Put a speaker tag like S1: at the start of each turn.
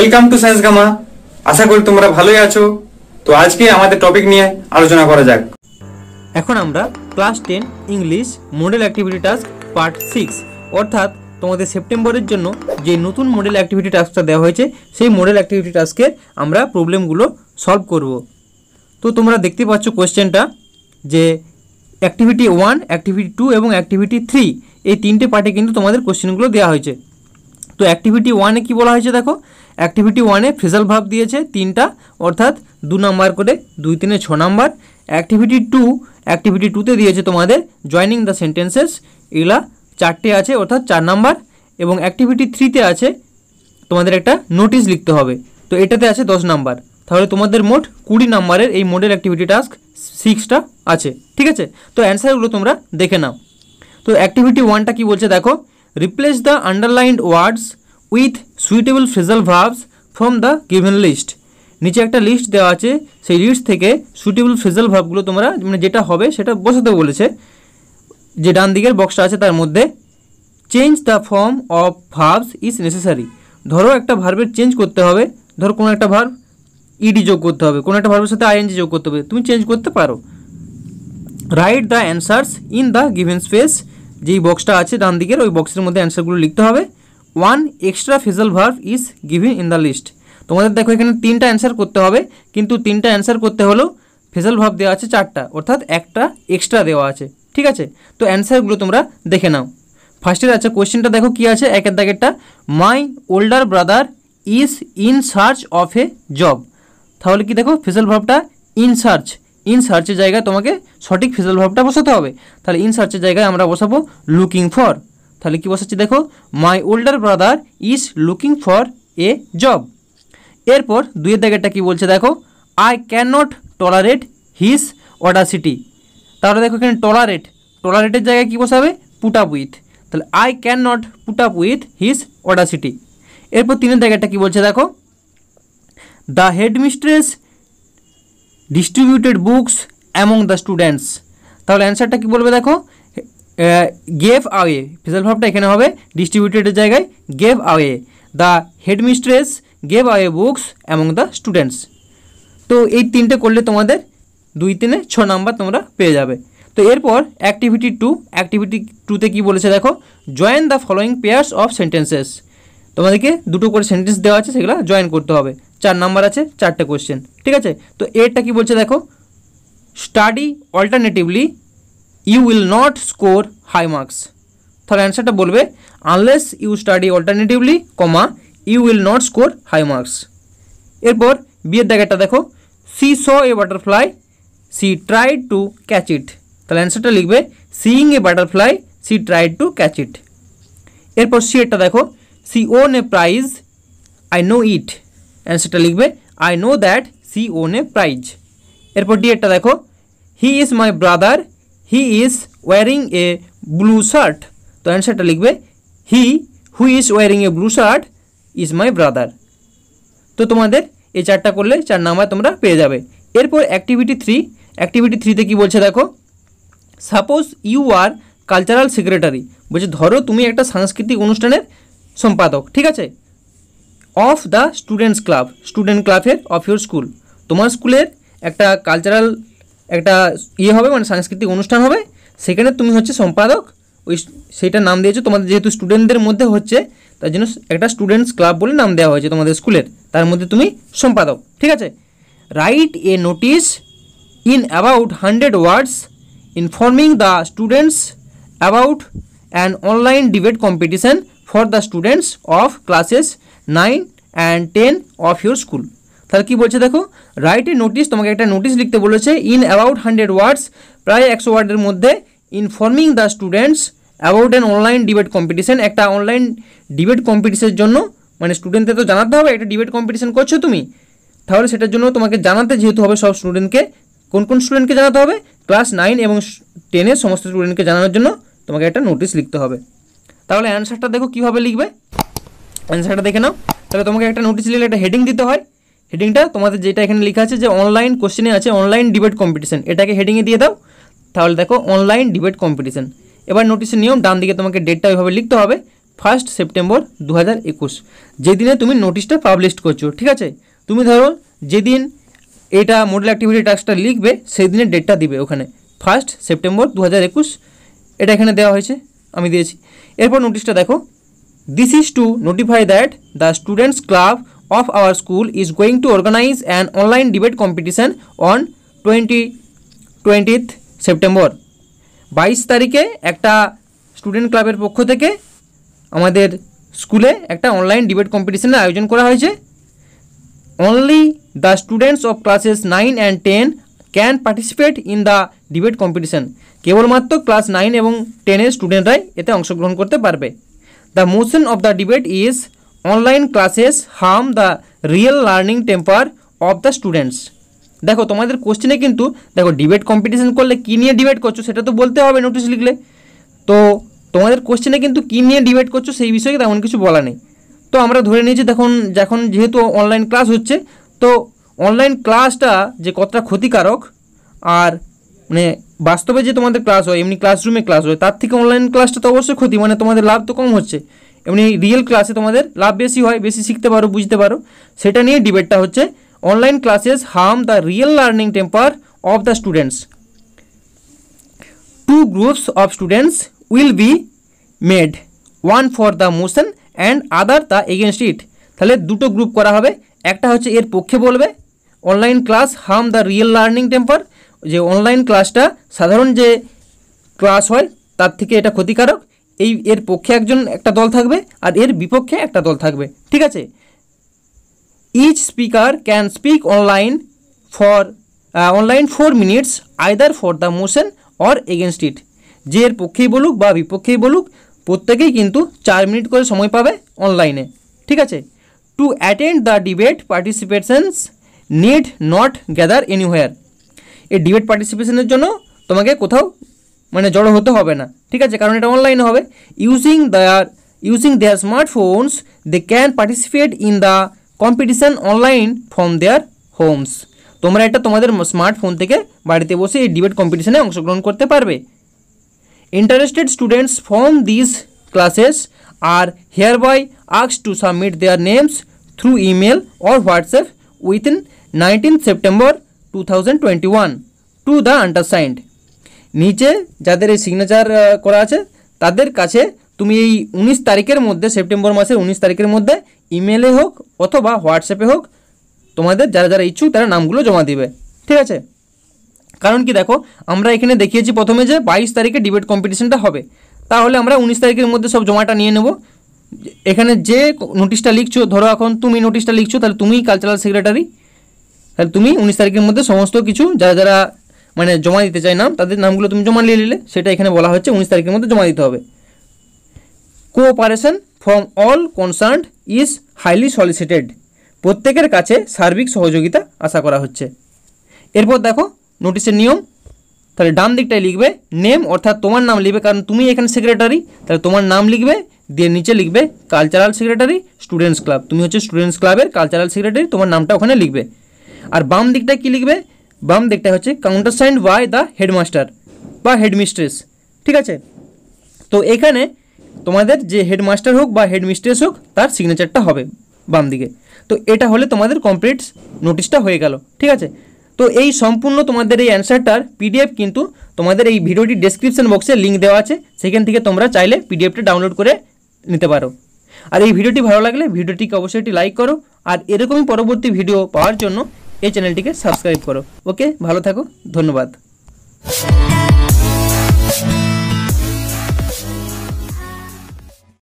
S1: welcome to science gamma আশা করি তোমরা ভালোই আছো তো আজকে আমাদের টপিক নিয়ে আলোচনা করা যাক এখন আমরা class ten English model activity task part six অর্থাৎ তোমাদের সেপ্টেম্বরের জন্য যে নতুন মডেল অ্যাক্টিভিটি টাস্কটা দেওয়া হয়েছে সেই মডেল অ্যাক্টিভিটি টাস্কের আমরা প্রবলেমগুলো সলভ করব তো তোমরা দেখতে পাচ্ছ কোয়েশ্চেনটা যে অ্যাক্টিভিটি ওয়ান অ্যাক্টিভিটি টু এবং অ্যাক্টিভিটি থ্রি এই তিনটে পার্টে কিন্তু তোমাদের কোশ্চেনগুলো দেওয়া হয়েছে তো অ্যাক্টিভিটি ওয়ানে কি বলা হয়েছে দেখো অ্যাক্টিভিটি ওয়ানে ফ্রেজাল ভাব দিয়েছে তিনটা অর্থাৎ দু নাম্বার করে দুই তিনে ছ নাম্বার অ্যাক্টিভিটি টু অ্যাক্টিভিটি টুতে দিয়েছে তোমাদের জয়নিং দ্য সেন্টেন্সেস এগুলা চারটে আছে অর্থাৎ চার নাম্বার এবং অ্যাক্টিভিটি থ্রিতে আছে তোমাদের একটা নোটিশ লিখতে হবে তো এটাতে আছে দশ নাম্বার তাহলে তোমাদের মোট কুড়ি নাম্বারের এই মোডেল অ্যাক্টিভিটি টাস্ক সিক্সটা আছে ঠিক আছে তো অ্যান্সারগুলো তোমরা দেখে নাও তো অ্যাক্টিভিটি ওয়ানটা কি বলছে দেখো replace the underlined words with suitable phrasal verbs from the given list নিচে একটা লিস্ট দেওয়া আছে সেই লিস্ট থেকে সুইটেবল ফ্রেজাল ভার্বগুলো তোমরা মানে যেটা হবে সেটা বসাতে বলেছে যে ডান দিকের বক্সটা আছে তার মধ্যে change the form of verbs is necessary ধরো একটা ভার্বের চেঞ্জ করতে হবে ধরো কোনো একটা ভার্ব ইডি যোগ করতে হবে কোনো একটা ভার্বের সাথে আইএনজি যোগ করতে হবে তুমি চেঞ্জ করতে পারো write the answers in the given space যেই বক্সটা আছে ডান দিকের ওই বক্সের মধ্যে অ্যান্সারগুলো লিখতে হবে one extra phrasal verb is given in the list তোমাদের দেখো এখানে তিনটা অ্যান্সার করতে হবে কিন্তু তিনটা অ্যান্সার করতে হলেও ফেসাল ভার্ভ দেওয়া আছে চারটা অর্থাৎ একটা এক্সট্রা দেওয়া আছে ঠিক আছে তো অ্যান্সারগুলো তোমরা দেখে নাও ফার্স্টের আছে কোয়েশ্চেনটা দেখো কি আছে একের দাগেরটা my older brother is in search of a job তাহলে কি দেখো ফেসাল ভার্ভটা ইন সার্চ ইন সার্চের জায়গায় তোমাকে সঠিক ফেসাল ভার্ভটা বসাতে হবে তাহলে ইন সার্চের জায়গায় আমরা বসাবো লুকিং ফর তাহলে কি বসাচ্ছি দেখো my older brother is looking for a job এরপর দুইয়ের দাগেরটা কি বলছে দেখো I can not tolerate his audacity তাহলে দেখো এখানে টলারেট টলারেটের জায়গায় কি বসাবে পুট আপ উইথ তাহলে I can not put up with his audacity এরপর তিনের জায়গাটা কি বলছে দেখো the headmistress distributed books among the students তাহলে অ্যান্সারটা কি বলবে দেখো গেভ আওয়ে ফেজাল ভাবটা এখানে হবে ডিস্ট্রিবিউটেডের জায়গায় gave away the headmistress gave away books among the students তো এই তিনটে করলে তোমাদের দুই তিনে ছ নাম্বার তোমরা পেয়ে যাবে তো এরপর অ্যাক্টিভিটি টু অ্যাক্টিভিটি টুতে কি বলেছে দেখো join the following pairs of sentences তোমাদেরকে দুটো করে সেন্টেন্স দেওয়া আছে সেগুলো জয়েন করতে হবে চার নাম্বার আছে চারটে কোয়েশ্চেন ঠিক আছে তো এরটা কি বলছে দেখো study alternatively you will not score high marks তাহলে অ্যান্সারটা বলবে unless you study alternatively comma you will not score high marks এরপর বিয়ের দাগেরটা দেখো she saw a butterfly she try to catch it তাহলে অ্যান্সারটা লিখবে seeing a butterfly she try to catch it এরপর সি এরটা দেখো she won a prize I know it অ্যান্সারটা লিখবে I know that she won a prize এরপর D এরটা দেখো he is my brother he is wearing a blue shirt তো অ্যান্সারটা লিখবে he who is wearing a blue shirt is my brother তো তোমাদের এই চারটা করলে চার নাম্বার তোমরা পেয়ে যাবে এরপর অ্যাক্টিভিটি থ্রি অ্যাক্টিভিটি থ্রিতে কি বলছে দেখো suppose you are cultural secretary বলছে ধরো তুমি একটা সাংস্কৃতিক অনুষ্ঠানের সম্পাদক ঠিক আছে of the students club student ক্লাবের অফ ইউর স্কুল তোমার স্কুলের একটা কালচারাল একটা ইয়ে হবে মানে সাংস্কৃতিক অনুষ্ঠান হবে সেখানে তুমি হচ্ছে সম্পাদক ওই সেইটা নাম দিয়েছো তোমাদের যেহেতু স্টুডেন্টদের মধ্যে হচ্ছে তার জন্য একটা স্টুডেন্টস ক্লাব বলে নাম দেওয়া হয়েছে তোমাদের স্কুলের তার মধ্যে তুমি সম্পাদক ঠিক আছে write a notice in about hundred words informing the students about an online debate competition for the students of classes nine and ten of your school তাহলে কি বলছে দেখো রাইট এ নোটিশ তোমাকে একটা নোটিশ লিখতে বলেছে ইন অ্যাবাউট হান্ড্রেড ওয়ার্ডস প্রায় একশো ওয়ার্ডের মধ্যে informing the students about an online debate competition একটা অনলাইন ডিবেট কম্পিটিশনের জন্য মানে স্টুডেন্টদের তো জানাতে হবে একটা ডিবেট কম্পিটিশন করছো তুমি তাহলে সেটার জন্য তোমাকে জানাতে যেহেতু হবে সব স্টুডেন্টকে কোন কোন স্টুডেন্টকে জানাতে হবে ক্লাস নাইন এবং টেনের সমস্ত স্টুডেন্টকে জানানোর জন্য তোমাকে একটা নোটিশ লিখতে হবে তাহলে অ্যান্সারটা দেখো কীভাবে লিখবে অ্যান্সারটা দেখে নাও তাহলে তোমাকে একটা নোটিশ লিখলে একটা হেডিং দিতে হয় হেডিংটা তোমাদের যেটা এখানে লেখা আছে যে অনলাইন কোশ্চেনে আছে অনলাইন ডিবেট কম্পিটিশন এটাকে হেডিংয়ে দিয়ে দাও তাহলে দেখো অনলাইন ডিবেট কম্পিটিশন এবার নোটিশের নিয়ম ডান দিকে তোমাকে ডেটটা ওইভাবে লিখতে হবে ফার্স্ট সেপ্টেম্বর দু হাজার একুশ যেদিনে তুমি নোটিশটা পাবলিশ করছো ঠিক আছে তুমি ধরো যেদিন এটা মোডেল অ্যাক্টিভিটি টাস্কটা লিখবে সেই দিনের ডেটটা দিবে ওখানে ফার্স্ট সেপ্টেম্বর দু হাজার একুশ এটা এখানে দেওয়া হয়েছে আমি দিয়েছি এরপর নোটিশটা দেখো this is to notify that the students club of our school is going to organize an online debate competition on 20 20th September 22 তারিখে একটা স্টুডেন্ট ক্লাবের পক্ষ থেকে আমাদের স্কুলে একটা অনলাইন ডিবেট কম্পিটিশনের আয়োজন করা হয়েছে only the students of classes nine and ten can participate in the debate competition কেবলমাত্র ক্লাস নাইন এবং টেনের স্টুডেন্টরাই এতে অংশগ্রহণ করতে পারবে the motion of the debate is online classes harm the real learning temper of the students দেখো তোমাদের কোশ্চেনে কিন্তু দেখো ডিবেট কম্পিটিশন করলে কী নিয়ে ডিবেট করছো সেটা তো বলতে হবে নোটিশ লিখলে তো তোমাদের কোশ্চেনে কিন্তু কী নিয়ে ডিবেট করছো সেই বিষয়ে তেমন কিছু বলা নেই তো আমরা ধরে নিয়েছি দেখুন যখন যেহেতু অনলাইন ক্লাস হচ্ছে তো অনলাইন ক্লাসটা যে কতটা ক্ষতিকারক আর মানে বাস্তবে যে তোমাদের ক্লাস হয় এমনি ক্লাসরুমে ক্লাস হয় তার থেকে অনলাইন ক্লাসটা তো অবশ্যই ক্ষতি মানে তোমাদের লাভ তো কম হচ্ছে এমনি রিয়েল ক্লাসে তোমাদের লাভ বেশি হয় বেশি শিখতে পারো বুঝতে পারো সেটা নিয়ে ডিবেটটা হচ্ছে online classes harm the real learning temper of the students two groups of students will be made one for the motion and other the against it তাহলে দুটো গ্রুপ করা হবে একটা হচ্ছে এর পক্ষে বলবে online class harm the real learning temper যে অনলাইন ক্লাসটা সাধারণ যে ক্লাস হয় তার থেকে এটা ক্ষতিকারক এই এর পক্ষে একজন একটা দল থাকবে আর এর বিপক্ষে একটা দল থাকবে ঠিক আছে each speaker can speak online for online four minutes either for the motion or against it যে এর পক্ষেই বলুক বা বিপক্ষেই বলুক প্রত্যেকেই কিন্তু চার মিনিট করে সময় পাবে অনলাইনে ঠিক আছে to attend the debate participations need not gather anywhere এই ডিবেট পার্টিসিপেশনের জন্য তোমাকে কোথাও মানে জড়ো হতে হবে না ঠিক আছে কারণ এটা অনলাইন হবে using their using their smartphones they can participate in the competition online from their homes তোমরা এটা তোমাদের স্মার্টফোন থেকে বাড়িতে বসে এই ডিবেট কম্পিটিশানে অংশগ্রহণ করতে পারবে interested students from this classes are hereby আক্স to submit their names through email or WhatsApp within nineteen September two thousand twenty one to the undersigned নিচে যাদের এই সিগনেচার করা আছে তাদের কাছে তুমি এই উনিশ তারিখের মধ্যে সেপ্টেম্বর মাসের উনিশ তারিখের মধ্যে ইমেলে হোক অথবা হোয়াটসঅ্যাপে হোক তোমাদের যারা যারা ইচ্ছুক তারা নামগুলো জমা দিবে ঠিক আছে কারণ কি দেখো আমরা এখানে দেখিয়েছি প্রথমে যে বাইশ তারিখে ডিবেট কম্পিটিশনটা হবে তাহলে আমরা উনিশ তারিখের মধ্যে সব জমাটা নিয়ে নেব এখানে যে নোটিশটা লিখছো ধরো এখন তুমি নোটিশটা লিখছো তাহলে তুমিই কালচারাল সেক্রেটারি তাহলে তুমি উনিশ তারিখের মধ্যে সমস্ত কিছু যারা যারা মানে জমা দিতে চায় নাম তাদের নামগুলো তুমি জমা নিয়ে নিলে সেটা এখানে বলা হচ্ছে উনিশ তারিখের মধ্যে জমা দিতে হবে cooperation from all concern is highly solicited প্রত্যেকের কাছে সার্বিক সহযোগিতা আশা করা হচ্ছে এরপর দেখো নোটিশের নিয়ম তাহলে ডান দিকটায় লিখবে নেম অর্থাৎ তোমার নাম লিখবে কারণ তুমি এখানে সেক্রেটারি তাহলে তোমার নাম লিখবে দিয়ে নিচে লিখবে কালচারাল সেক্রেটারি স্টুডেন্টস ক্লাব তুমি হচ্ছে স্টুডেন্টস ক্লাবের কালচারাল সেক্রেটারি তোমার নামটা ওখানে লিখবে আর বাম দিকটা কি লিখবে বাম দিকটা হচ্ছে countersign by the headmaster বা হেডমিস্ট্রেস ঠিক আছে তো এখানে তোমাদের যে হেডমাস্টার হোক বা হেডমিস্ট্রেস হোক তার সিগনেচারটা হবে বাম দিকে তো এটা হলে তোমাদের কমপ্লিট নোটিশটা হয়ে গেল ঠিক আছে তো এই সম্পূর্ণ তোমাদের এই অ্যান্সারটার পিডিএফ কিন্তু তোমাদের এই ভিডিওটি ডেসক্রিপশন বক্সে লিঙ্ক দেওয়া আছে সেখান থেকে তোমরা চাইলে পিডিএফটা ডাউনলোড করে নিতে পারো আর এই ভিডিওটি ভালো লাগলে ভিডিওটিকে অবশ্যই একটি লাইক করো আর এরকমই পরবর্তী ভিডিও পাওয়ার জন্য এই চ্যানেলটিকে সাবস্ক্রাইব করো ওকে ভালো থাকো ধন্যবাদ